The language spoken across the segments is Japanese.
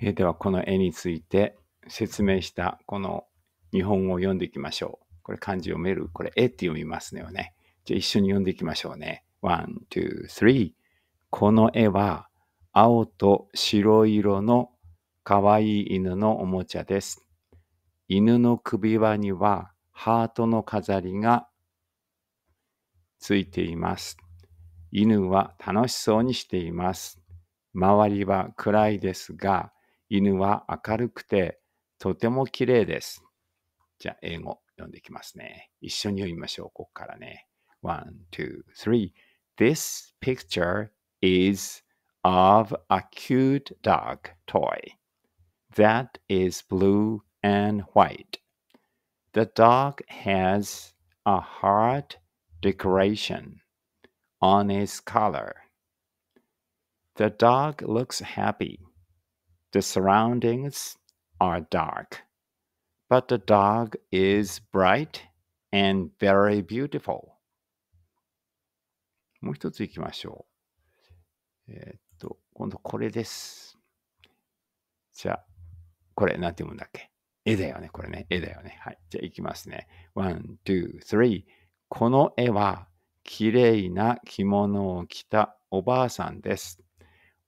えー、ではこの絵について説明したこの日本語を読んでいきましょう。これ漢字読めるこれ絵って読みますよね。じゃあ一緒に読んでいきましょうね。one, two, three. この絵は青と白色のかわいい犬のおもちゃです。犬の首輪にはハートの飾りがついています。犬は楽しそうにしています。周りは暗いですが、犬は明るくてとても綺麗です。じゃあ、英語読んでいきますね。一緒に読みましょう。ここからね。One, two, three. This picture is of a cute dog toy that is blue and white. The dog has a heart decoration on its collar. The dog looks happy. The surroundings are dark, but the dog is bright and very beautiful. もう一つ行きましょう。えー、っと、今度これです。じゃあ、これ、なんて読むんだっけ絵だよね、これね。絵だよね。はい。じゃあ、いきますね。one, two, three. この絵は、きれいな着物を着たおばあさんです。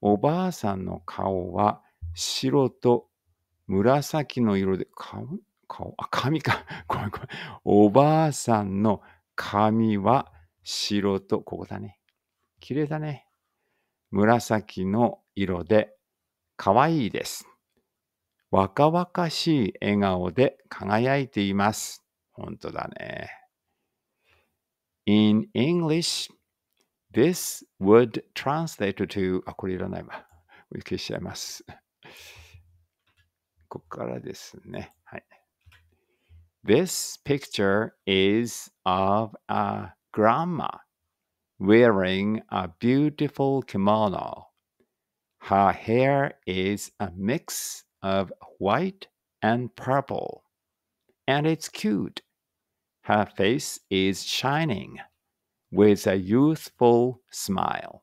おばあさんの顔は、白と紫の色で、顔顔あ、髪か。ごめんごめん。おばあさんの髪は白と、ここだね。綺麗だね。紫の色で、可愛いです。若々しい笑顔で輝いています。本当だね。In English, this would translate to あ、これいらないわ。消しちゃいます。ここからですね。はい。This picture is of a grandma wearing a beautiful kimono. Her hair is a mix of white and purple, and it's cute. Her face is shining with a youthful smile.